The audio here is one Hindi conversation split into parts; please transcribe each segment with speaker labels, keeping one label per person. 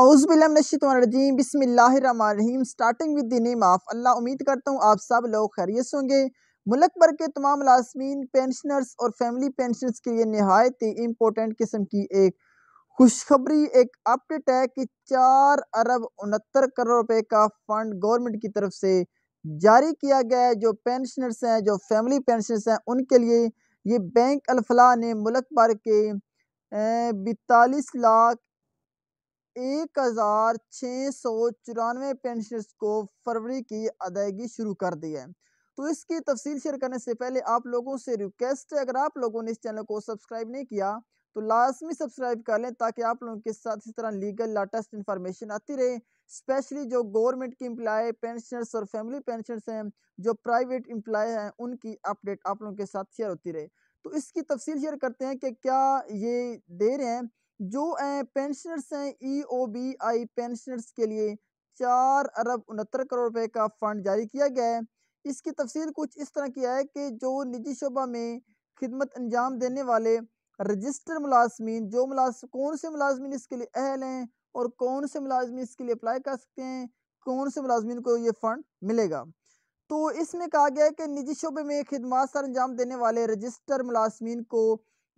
Speaker 1: अउज़बिल्लाशीम बिसमीम starting with the name of Allah उम्मीद करता हूँ आप सब लोग खैरियत होंगे मुल्क भर के तमाम लाजमीन पेंशनर्स और फैमिली पेंशनर्स के लिए नहायत ही इम्पोर्टेंट किस्म की एक खुशखबरी एक अपडेट है कि चार अरब उनहत्तर करोड़ रुपये का फ़ंड गवर्नमेंट की तरफ से जारी किया गया है जो पेंशनर्स हैं जो फैमिली पेंशनर्स हैं उनके लिए ये बैंक अलफला ने मुल्क भर के बैतालीस लाख एक हजार छः सौ चौरानवे पेंशनर्स को फरवरी की अदायगी शुरू कर दी है तो इसकी तफसील शेयर करने से पहले आप लोगों से रिक्वेस्ट है अगर आप लोगों ने इस चैनल को सब्सक्राइब नहीं किया तो लाजमी सब्सक्राइब कर लें ताकि आप लोगों के साथ इस तरह लीगल लाटेस्ट इन्फॉर्मेशन आती रहे स्पेशली जो गवर्नमेंट की एम्प्लॉय पेंशनर्स और फैमिली पेंशनर्स हैं जो प्राइवेट एम्प्लॉय हैं उनकी अपडेट आप लोगों के साथ शेयर होती रहे तो इसकी तफसील शेयर करते हैं कि क्या ये दे रहे हैं जो पेंशनर्स हैं ई ओ बी आई पेंशनर्स के लिए चार अरब उनहत्तर करोड़ रुपए का फंड जारी किया गया है इसकी तफसील कुछ इस तरह की है कि जो निजी शोबा में खिदमत अंजाम देने वाले रजिस्टर मुलाजमीन जो मुलाज कौन से मुलाजमीन इसके लिए अहल हैं और कौन से मुलाजमी इसके लिए अप्लाई कर सकते हैं कौन से मुलाजमीन को ये फ़ंड मिलेगा तो इसमें कहा गया है कि निजी शोबे में खिदमत सर अंजाम देने वाले रजिस्टर मुलाजमीन को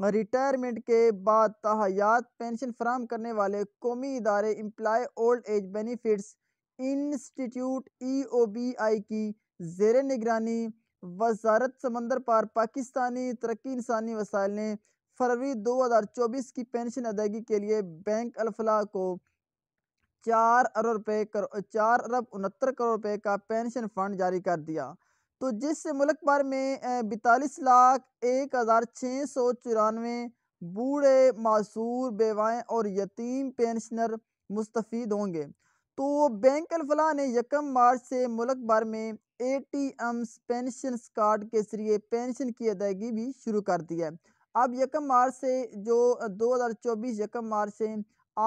Speaker 1: रिटायरमेंट के बाद तहयात पेंशन फ्राहम करने वाले कौमी इदारे employ old age benefits institute ई की जेर निगरानी वजारत समंदर पार पाकिस्तानी तरक्की इंसानी वसाइल ने फरवरी 2024 की पेंशन अदायगी के लिए बैंक अलफला को चार अरब रुपये चार अरब उनहत्तर करोड़ रुपये का पेंशन फंड जारी कर दिया तो जिससे मुल्क भर में बैतालीस लाख एक हज़ार छः सौ चौरानवे बूढ़े मासूर बेवाएँ और यतीम पेंशनर मुस्तफ़ होंगे तो बैंक अलफला ने यकम मार्च से मुल्क भर में A T Ms pension card के जरिए पेंशन की अदायगी भी शुरू कर दी है अब यकम मार्च से जो दो हजार चौबीस यकम मार्च से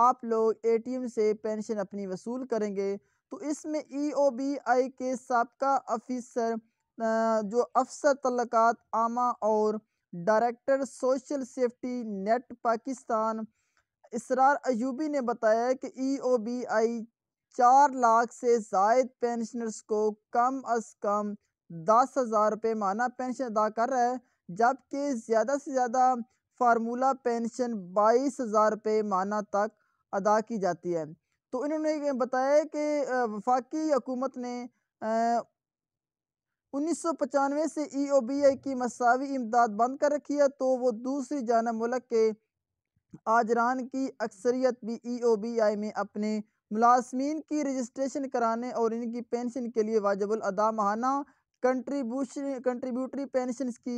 Speaker 1: आप लोग ए टी एम से पेंशन अपनी वसूल करेंगे तो इसमें ई ओ बी आई के सबका ऑफिसर जो अफसर तलक़ात आमा और director social safety net Pakistan Israr Ayubi ने बताया कि ई ओ बी आई चार लाख से जायद पेंशनर्स को कम अज़ कम दस हज़ार रुपये माना पेंशन अदा कर रहा है जबकि ज़्यादा से ज़्यादा फार्मूला पेंशन बाईस हज़ार रुपये माना तक अदा की जाती है तो इन्होंने बताया कि वफाकी हुकूमत ने उन्नीस सौ पचानवे से ई ओ बी आई की मसावी इमदाद बंद कर रखी है तो वो दूसरी जानब मुल्क के आजरान की अक्सरियत भी ई ओ बी आई में अपने मुलाजमीन की रजिस्ट्रेशन कराने और इनकी पेंशन के लिए अदा महाना कंट्रीब्यूशन कंट्रीब्यूटरी पेंशन की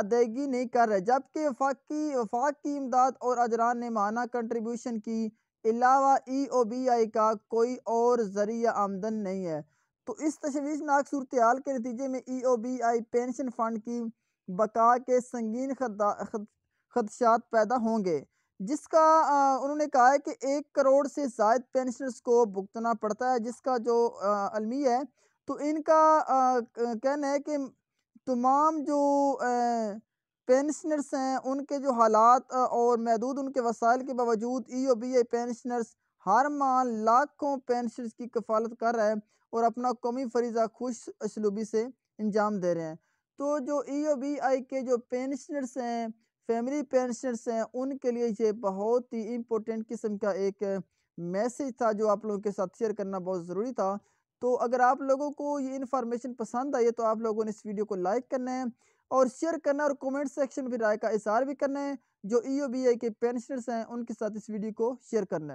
Speaker 1: अदायगी नहीं कर रहे जबकि वफाकी वफाक की इमदाद और अजरान ने माना कंट्रीब्यूशन की अलावा ई ओ बी आई का कोई और ज़रिया आमदन नहीं है तो इस तशवीशनाक सूरत हाल के नतीजे में E O B I pension fund की बका के संगीन खदशात पैदा होंगे जिसका आ, उन्होंने कहा है कि एक करोड़ से जायद पेंशनर्स को भुगतना पड़ता है जिसका जो अलमी है तो इनका आ, कहना है कि तमाम जो पेंशनर्स हैं उनके जो हालात और महदूद उनके वसाइल के बावजूद ई ओ बी आई पेंशनर्स हर माह लाखों पेंशनर्स की कफालत कर रहे हैं और अपना कौमी फरीजा खुश असलूबी से अंजाम दे रहे हैं तो जो ई ओ बी आई के जो पेंशनर्स हैं फैमिली पेंशनर्स हैं उनके लिए ये बहुत ही इम्पोर्टेंट किस्म का एक मैसेज था जो आप लोगों के साथ शेयर करना बहुत ज़रूरी था तो अगर आप लोगों को ये इन्फॉर्मेशन पसंद आई है तो आप लोगों ने इस वीडियो को लाइक करना है और शेयर करना और कमेंट सेक्शन में राय का इजहार भी करना है जो ई e के पेंशनर्स हैं उनके साथ इस वीडियो को शेयर करना है